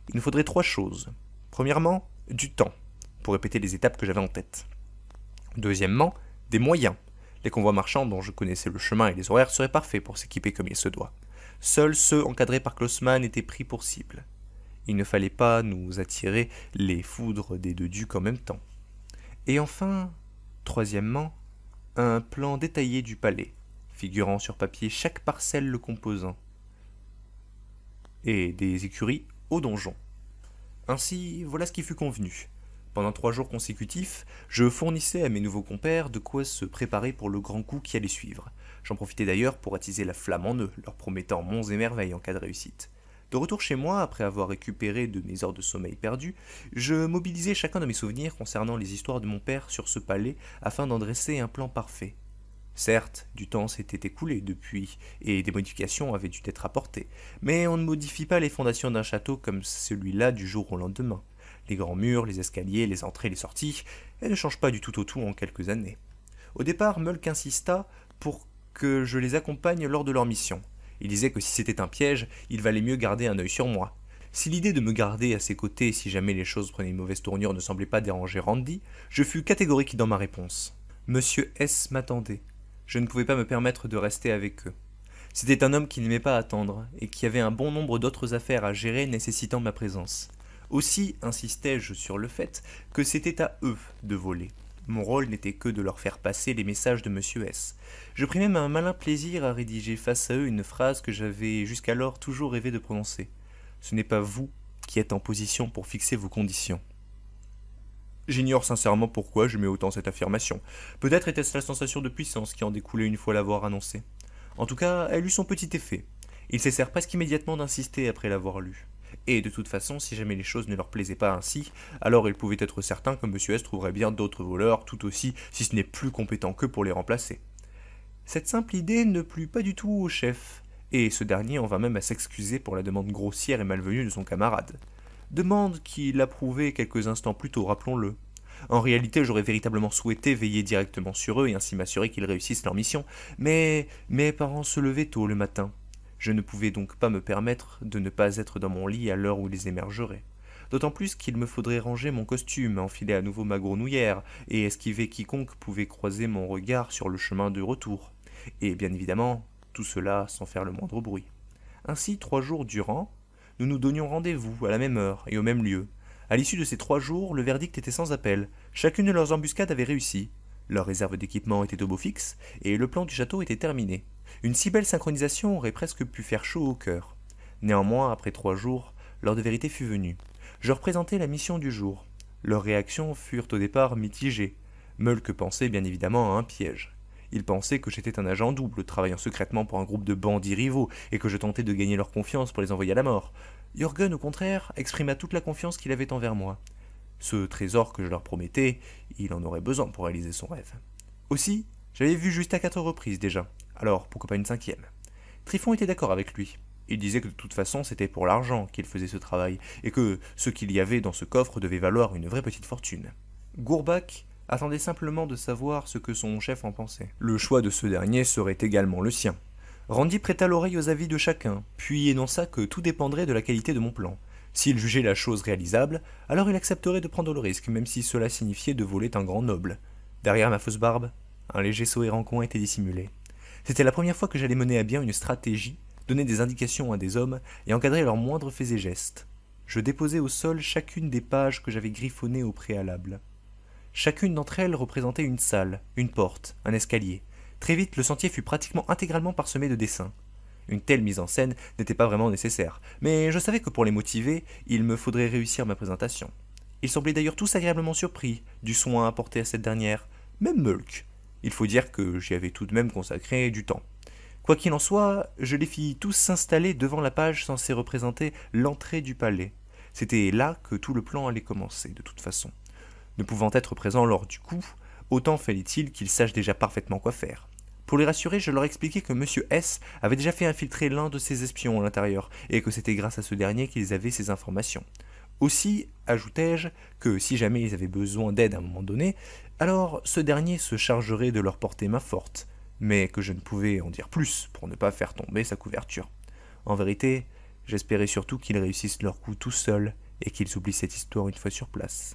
il nous faudrait trois choses. Premièrement, du temps, pour répéter les étapes que j'avais en tête. Deuxièmement, des moyens, les convois marchands, dont je connaissais le chemin et les horaires, seraient parfaits pour s'équiper comme il se doit. Seuls ceux encadrés par Klossmann étaient pris pour cible. Il ne fallait pas nous attirer les foudres des deux ducs en même temps. Et enfin, troisièmement, un plan détaillé du palais, figurant sur papier chaque parcelle le composant, et des écuries au donjon. Ainsi, voilà ce qui fut convenu. Pendant trois jours consécutifs, je fournissais à mes nouveaux compères de quoi se préparer pour le grand coup qui allait suivre. J'en profitais d'ailleurs pour attiser la flamme en eux, leur promettant monts et merveilles en cas de réussite. De retour chez moi, après avoir récupéré de mes heures de sommeil perdues, je mobilisais chacun de mes souvenirs concernant les histoires de mon père sur ce palais afin d'en dresser un plan parfait. Certes, du temps s'était écoulé depuis, et des modifications avaient dû être apportées, mais on ne modifie pas les fondations d'un château comme celui-là du jour au lendemain les grands murs, les escaliers, les entrées, les sorties, elles ne change pas du tout au tout en quelques années. Au départ, Mulk insista pour que je les accompagne lors de leur mission. Il disait que si c'était un piège, il valait mieux garder un œil sur moi. Si l'idée de me garder à ses côtés si jamais les choses prenaient une mauvaise tournure ne semblait pas déranger Randy, je fus catégorique dans ma réponse. Monsieur S m'attendait. Je ne pouvais pas me permettre de rester avec eux. C'était un homme qui n'aimait pas attendre et qui avait un bon nombre d'autres affaires à gérer nécessitant ma présence. Aussi insistais-je sur le fait que c'était à eux de voler. Mon rôle n'était que de leur faire passer les messages de Monsieur S. Je pris même un malin plaisir à rédiger face à eux une phrase que j'avais jusqu'alors toujours rêvé de prononcer. Ce n'est pas vous qui êtes en position pour fixer vos conditions. J'ignore sincèrement pourquoi je mets autant cette affirmation. Peut-être était-ce la sensation de puissance qui en découlait une fois l'avoir annoncée. En tout cas, elle eut son petit effet. Ils cessèrent presque immédiatement d'insister après l'avoir lue. Et de toute façon, si jamais les choses ne leur plaisaient pas ainsi, alors ils pouvaient être certains que M. S trouverait bien d'autres voleurs tout aussi, si ce n'est plus compétent qu'eux pour les remplacer. Cette simple idée ne plut pas du tout au chef, et ce dernier en vint même à s'excuser pour la demande grossière et malvenue de son camarade. Demande qu'il approuvait quelques instants plus tôt, rappelons-le. En réalité, j'aurais véritablement souhaité veiller directement sur eux et ainsi m'assurer qu'ils réussissent leur mission, mais mes parents se levaient tôt le matin. Je ne pouvais donc pas me permettre de ne pas être dans mon lit à l'heure où ils émergeraient. D'autant plus qu'il me faudrait ranger mon costume, enfiler à nouveau ma grenouillère, et esquiver quiconque pouvait croiser mon regard sur le chemin de retour. Et bien évidemment, tout cela sans faire le moindre bruit. Ainsi, trois jours durant, nous nous donnions rendez-vous à la même heure et au même lieu. À l'issue de ces trois jours, le verdict était sans appel. Chacune de leurs embuscades avait réussi. Leur réserve d'équipement était au beau fixe, et le plan du château était terminé. Une si belle synchronisation aurait presque pu faire chaud au cœur. Néanmoins, après trois jours, l'heure de vérité fut venue. Je représentai la mission du jour. Leurs réactions furent au départ mitigées. Mulk pensait bien évidemment à un piège. Il pensait que j'étais un agent double, travaillant secrètement pour un groupe de bandits rivaux, et que je tentais de gagner leur confiance pour les envoyer à la mort. Jürgen, au contraire, exprima toute la confiance qu'il avait envers moi. Ce trésor que je leur promettais, il en aurait besoin pour réaliser son rêve. Aussi, j'avais vu juste à quatre reprises déjà alors pourquoi pas une cinquième Trifon était d'accord avec lui. Il disait que de toute façon c'était pour l'argent qu'il faisait ce travail, et que ce qu'il y avait dans ce coffre devait valoir une vraie petite fortune. Gourbac attendait simplement de savoir ce que son chef en pensait. Le choix de ce dernier serait également le sien. Randy prêta l'oreille aux avis de chacun, puis énonça que tout dépendrait de la qualité de mon plan. S'il jugeait la chose réalisable, alors il accepterait de prendre le risque, même si cela signifiait de voler un grand noble. Derrière ma fausse barbe, un léger sourire en coin était dissimulé. C'était la première fois que j'allais mener à bien une stratégie, donner des indications à des hommes et encadrer leurs moindres faits et gestes. Je déposais au sol chacune des pages que j'avais griffonnées au préalable. Chacune d'entre elles représentait une salle, une porte, un escalier. Très vite, le sentier fut pratiquement intégralement parsemé de dessins. Une telle mise en scène n'était pas vraiment nécessaire, mais je savais que pour les motiver, il me faudrait réussir ma présentation. Ils semblaient d'ailleurs tous agréablement surpris du soin apporté à cette dernière, même Mulk, il faut dire que j'y avais tout de même consacré du temps. Quoi qu'il en soit, je les fis tous s'installer devant la page censée représenter l'entrée du palais. C'était là que tout le plan allait commencer, de toute façon. Ne pouvant être présent lors du coup, autant fallait-il qu'ils sachent déjà parfaitement quoi faire. Pour les rassurer, je leur expliquais que M. S avait déjà fait infiltrer l'un de ses espions à l'intérieur, et que c'était grâce à ce dernier qu'ils avaient ces informations. Aussi, ajoutai-je, que si jamais ils avaient besoin d'aide à un moment donné, alors ce dernier se chargerait de leur porter ma forte, mais que je ne pouvais en dire plus pour ne pas faire tomber sa couverture. En vérité, j'espérais surtout qu'ils réussissent leur coup tout seuls et qu'ils oublient cette histoire une fois sur place.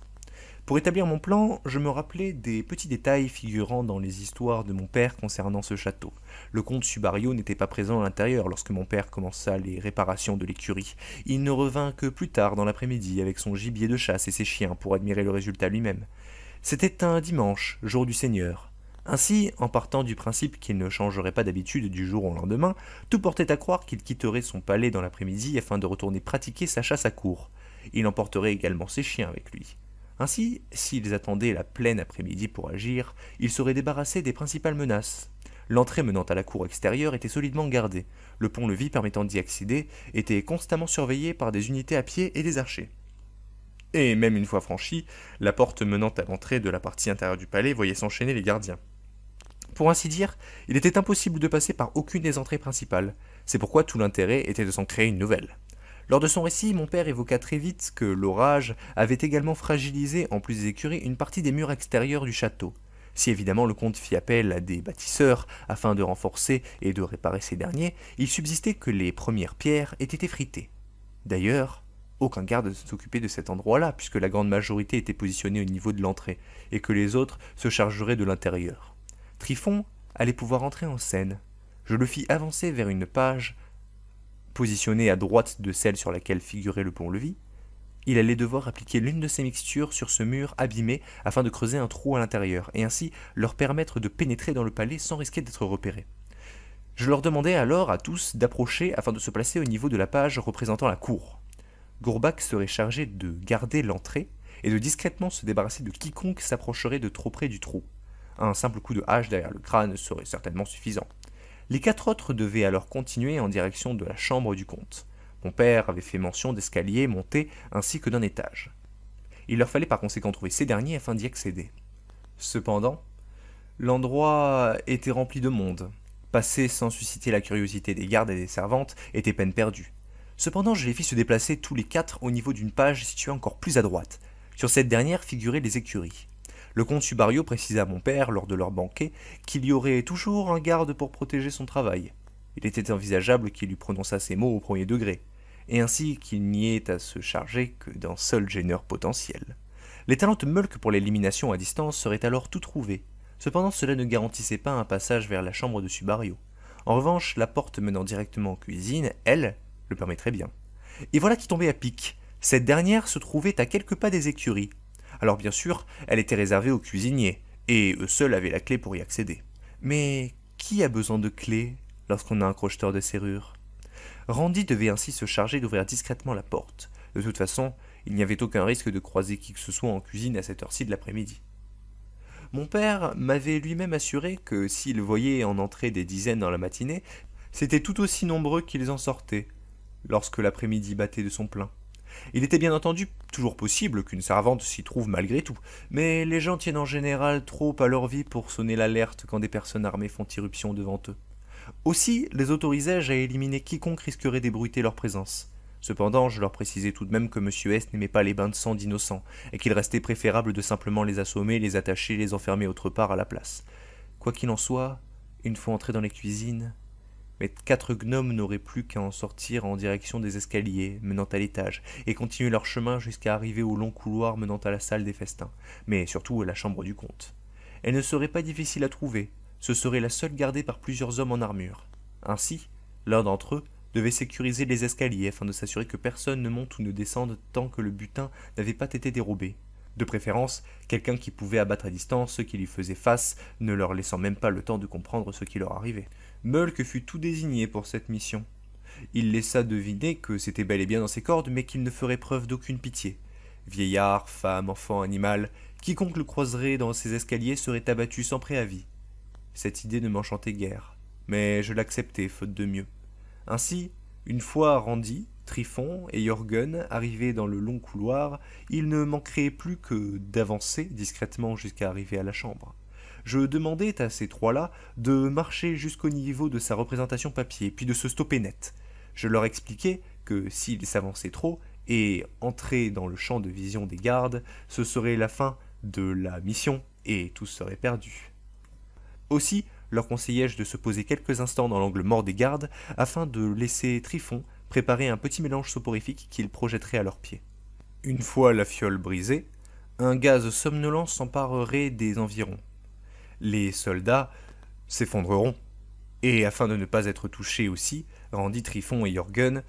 Pour établir mon plan, je me rappelais des petits détails figurant dans les histoires de mon père concernant ce château. Le comte Subario n'était pas présent à l'intérieur lorsque mon père commença les réparations de l'écurie. Il ne revint que plus tard dans l'après-midi avec son gibier de chasse et ses chiens pour admirer le résultat lui-même. C'était un dimanche, jour du Seigneur. Ainsi, en partant du principe qu'il ne changerait pas d'habitude du jour au lendemain, tout portait à croire qu'il quitterait son palais dans l'après-midi afin de retourner pratiquer sa chasse à cour. Il emporterait également ses chiens avec lui. Ainsi, s'ils attendaient la pleine après-midi pour agir, ils seraient débarrassés des principales menaces. L'entrée menant à la cour extérieure était solidement gardée, le pont-levis permettant d'y accéder était constamment surveillé par des unités à pied et des archers et même une fois franchie, la porte menant à l'entrée de la partie intérieure du palais voyait s'enchaîner les gardiens. Pour ainsi dire, il était impossible de passer par aucune des entrées principales, c'est pourquoi tout l'intérêt était de s'en créer une nouvelle. Lors de son récit, mon père évoqua très vite que l'orage avait également fragilisé, en plus des écuries, une partie des murs extérieurs du château. Si évidemment le comte fit appel à des bâtisseurs afin de renforcer et de réparer ces derniers, il subsistait que les premières pierres étaient effritées. D'ailleurs, aucun garde s'occupait de cet endroit-là, puisque la grande majorité était positionnée au niveau de l'entrée, et que les autres se chargeraient de l'intérieur. Trifon allait pouvoir entrer en scène. Je le fis avancer vers une page positionnée à droite de celle sur laquelle figurait le pont-levis. Il allait devoir appliquer l'une de ses mixtures sur ce mur abîmé afin de creuser un trou à l'intérieur, et ainsi leur permettre de pénétrer dans le palais sans risquer d'être repérés. Je leur demandai alors à tous d'approcher afin de se placer au niveau de la page représentant la cour. Gourbac serait chargé de garder l'entrée et de discrètement se débarrasser de quiconque s'approcherait de trop près du trou. Un simple coup de hache derrière le crâne serait certainement suffisant. Les quatre autres devaient alors continuer en direction de la chambre du comte. Mon père avait fait mention d'escaliers montés ainsi que d'un étage. Il leur fallait par conséquent trouver ces derniers afin d'y accéder. Cependant, l'endroit était rempli de monde. Passer sans susciter la curiosité des gardes et des servantes était peine perdue. Cependant, je les fis se déplacer tous les quatre au niveau d'une page située encore plus à droite. Sur cette dernière figuraient les écuries. Le comte Subario précisa à mon père, lors de leur banquet, qu'il y aurait toujours un garde pour protéger son travail. Il était envisageable qu'il lui prononçât ces mots au premier degré, et ainsi qu'il n'y ait à se charger que d'un seul gêneur potentiel. Les talents de Mulk pour l'élimination à distance seraient alors tout trouvés. Cependant, cela ne garantissait pas un passage vers la chambre de Subario. En revanche, la porte menant directement en cuisine, elle, le permettrait bien. Et voilà qui tombait à pic. Cette dernière se trouvait à quelques pas des écuries. Alors bien sûr, elle était réservée aux cuisiniers, et eux seuls avaient la clé pour y accéder. Mais qui a besoin de clé lorsqu'on a un crocheteur de serrure Randy devait ainsi se charger d'ouvrir discrètement la porte. De toute façon, il n'y avait aucun risque de croiser qui que ce soit en cuisine à cette heure-ci de l'après-midi. Mon père m'avait lui-même assuré que s'il voyait en entrer des dizaines dans la matinée, c'était tout aussi nombreux qu'ils en sortaient, lorsque l'après-midi battait de son plein. Il était bien entendu toujours possible qu'une servante s'y trouve malgré tout, mais les gens tiennent en général trop à leur vie pour sonner l'alerte quand des personnes armées font irruption devant eux. Aussi les autorisais-je à éliminer quiconque risquerait d'ébruiter leur présence. Cependant, je leur précisais tout de même que M. S n'aimait pas les bains de sang d'innocents, et qu'il restait préférable de simplement les assommer, les attacher, les enfermer autre part à la place. Quoi qu'il en soit, une fois entrés dans les cuisines, mais quatre gnomes n'auraient plus qu'à en sortir en direction des escaliers menant à l'étage, et continuer leur chemin jusqu'à arriver au long couloir menant à la salle des festins, mais surtout à la chambre du comte. Elle ne serait pas difficile à trouver, ce serait la seule gardée par plusieurs hommes en armure. Ainsi, l'un d'entre eux devait sécuriser les escaliers afin de s'assurer que personne ne monte ou ne descende tant que le butin n'avait pas été dérobé. De préférence, quelqu'un qui pouvait abattre à distance ceux qui lui faisaient face, ne leur laissant même pas le temps de comprendre ce qui leur arrivait. Mulk fut tout désigné pour cette mission. Il laissa deviner que c'était bel et bien dans ses cordes, mais qu'il ne ferait preuve d'aucune pitié. Vieillard, femme, enfant, animal, quiconque le croiserait dans ses escaliers serait abattu sans préavis. Cette idée ne m'enchantait guère, mais je l'acceptai, faute de mieux. Ainsi, une fois Randy, Trifon et Jorgen arrivés dans le long couloir, il ne manquerait plus que d'avancer discrètement jusqu'à arriver à la chambre je demandais à ces trois-là de marcher jusqu'au niveau de sa représentation papier, puis de se stopper net. Je leur expliquais que s'ils s'avançaient trop et entraient dans le champ de vision des gardes, ce serait la fin de la mission et tout serait perdu. Aussi, leur conseillais je de se poser quelques instants dans l'angle mort des gardes afin de laisser Trifon préparer un petit mélange soporifique qu'il projetterait à leurs pieds. Une fois la fiole brisée, un gaz somnolent s'emparerait des environs, les soldats s'effondreront. Et afin de ne pas être touchés aussi, Randy, Trifon et Jorgen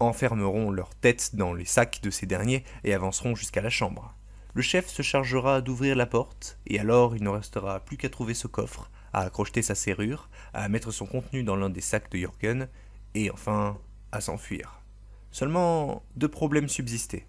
enfermeront leurs têtes dans les sacs de ces derniers et avanceront jusqu'à la chambre. Le chef se chargera d'ouvrir la porte, et alors il ne restera plus qu'à trouver ce coffre, à accrocher sa serrure, à mettre son contenu dans l'un des sacs de Jorgen, et enfin à s'enfuir. Seulement, deux problèmes subsistaient.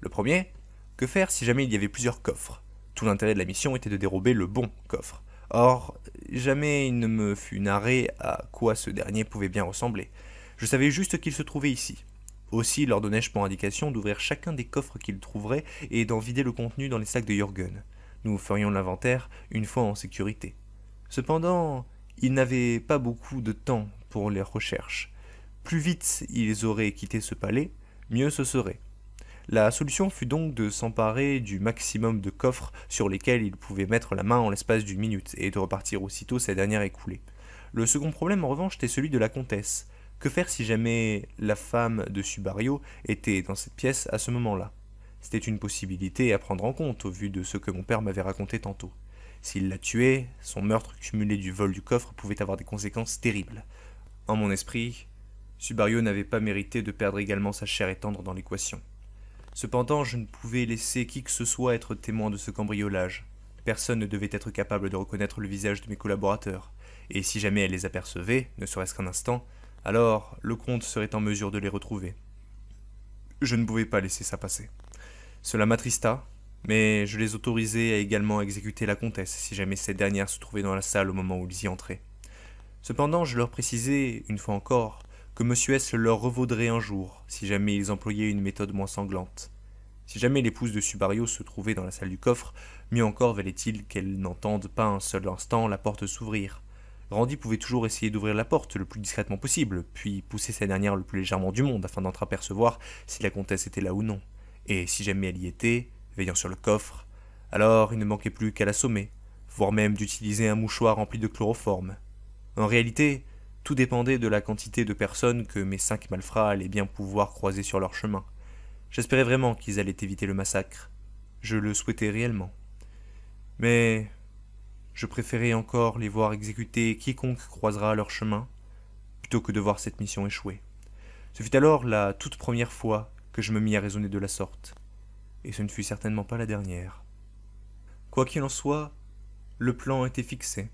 Le premier, que faire si jamais il y avait plusieurs coffres Tout l'intérêt de la mission était de dérober le bon coffre. Or, jamais il ne me fut narré à quoi ce dernier pouvait bien ressembler. Je savais juste qu'il se trouvait ici. Aussi leur donnais-je pour indication d'ouvrir chacun des coffres qu'ils trouveraient et d'en vider le contenu dans les sacs de Jorgen. Nous ferions l'inventaire une fois en sécurité. Cependant, ils n'avaient pas beaucoup de temps pour les recherches. Plus vite ils auraient quitté ce palais, mieux ce serait. La solution fut donc de s'emparer du maximum de coffres sur lesquels il pouvait mettre la main en l'espace d'une minute, et de repartir aussitôt sa dernière écoulée. Le second problème en revanche était celui de la comtesse. Que faire si jamais la femme de Subario était dans cette pièce à ce moment-là C'était une possibilité à prendre en compte au vu de ce que mon père m'avait raconté tantôt. S'il la tuait, son meurtre cumulé du vol du coffre pouvait avoir des conséquences terribles. En mon esprit, Subario n'avait pas mérité de perdre également sa chair étendre dans l'équation. Cependant, je ne pouvais laisser qui que ce soit être témoin de ce cambriolage. Personne ne devait être capable de reconnaître le visage de mes collaborateurs, et si jamais elle les apercevait, ne serait-ce qu'un instant, alors le comte serait en mesure de les retrouver. Je ne pouvais pas laisser ça passer. Cela m'attrista, mais je les autorisais à également exécuter la comtesse si jamais cette dernière se trouvait dans la salle au moment où ils y entraient. Cependant, je leur précisais, une fois encore, que M. S leur revaudrait un jour, si jamais ils employaient une méthode moins sanglante. Si jamais l'épouse de Subario se trouvait dans la salle du coffre, mieux encore valait-il qu'elle n'entende pas un seul instant la porte s'ouvrir. Randy pouvait toujours essayer d'ouvrir la porte le plus discrètement possible, puis pousser sa dernière le plus légèrement du monde afin d'entreapercevoir si la comtesse était là ou non. Et si jamais elle y était, veillant sur le coffre, alors il ne manquait plus qu'à l'assommer, voire même d'utiliser un mouchoir rempli de chloroforme. En réalité, tout dépendait de la quantité de personnes que mes cinq malfrats allaient bien pouvoir croiser sur leur chemin. J'espérais vraiment qu'ils allaient éviter le massacre. Je le souhaitais réellement. Mais je préférais encore les voir exécuter quiconque croisera leur chemin, plutôt que de voir cette mission échouer. Ce fut alors la toute première fois que je me mis à raisonner de la sorte, et ce ne fut certainement pas la dernière. Quoi qu'il en soit, le plan était fixé.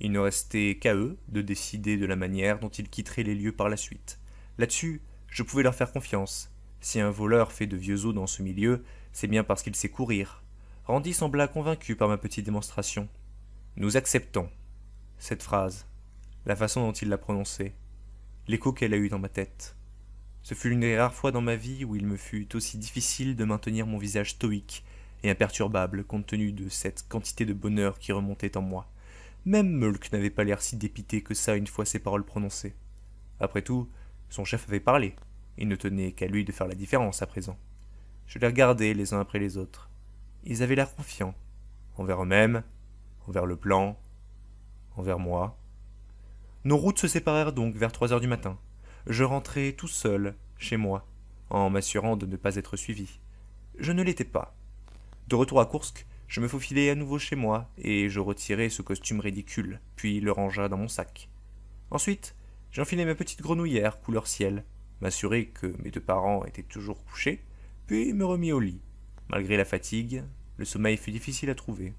Il ne restait qu'à eux de décider de la manière dont ils quitteraient les lieux par la suite. Là-dessus, je pouvais leur faire confiance. Si un voleur fait de vieux os dans ce milieu, c'est bien parce qu'il sait courir. Randy sembla convaincu par ma petite démonstration. Nous acceptons. Cette phrase, la façon dont il l'a prononcée, l'écho qu'elle a eu dans ma tête. Ce fut l'une des rares fois dans ma vie où il me fut aussi difficile de maintenir mon visage stoïque et imperturbable compte tenu de cette quantité de bonheur qui remontait en moi. Même Mulk n'avait pas l'air si dépité que ça une fois ses paroles prononcées. Après tout, son chef avait parlé. Il ne tenait qu'à lui de faire la différence à présent. Je les regardais les uns après les autres. Ils avaient l'air confiants, envers eux-mêmes, envers le plan, envers moi. Nos routes se séparèrent donc vers trois heures du matin. Je rentrai tout seul, chez moi, en m'assurant de ne pas être suivi. Je ne l'étais pas. De retour à Kursk, je me faufilai à nouveau chez moi, et je retirai ce costume ridicule, puis le rangea dans mon sac. Ensuite, j'enfilai ma petite grenouillère couleur ciel, m'assurai que mes deux parents étaient toujours couchés, puis me remis au lit. Malgré la fatigue, le sommeil fut difficile à trouver.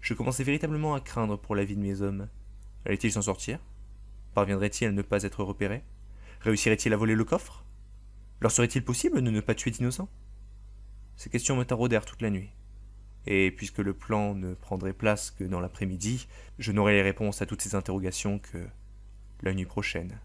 Je commençais véritablement à craindre pour la vie de mes hommes. Allait-il s'en sortir Parviendrait-il à ne pas être repéré Réussirait-il à voler le coffre Leur serait-il possible de ne pas tuer d'innocents Ces questions me taraudèrent toute la nuit et puisque le plan ne prendrait place que dans l'après-midi, je n'aurai les réponses à toutes ces interrogations que la nuit prochaine.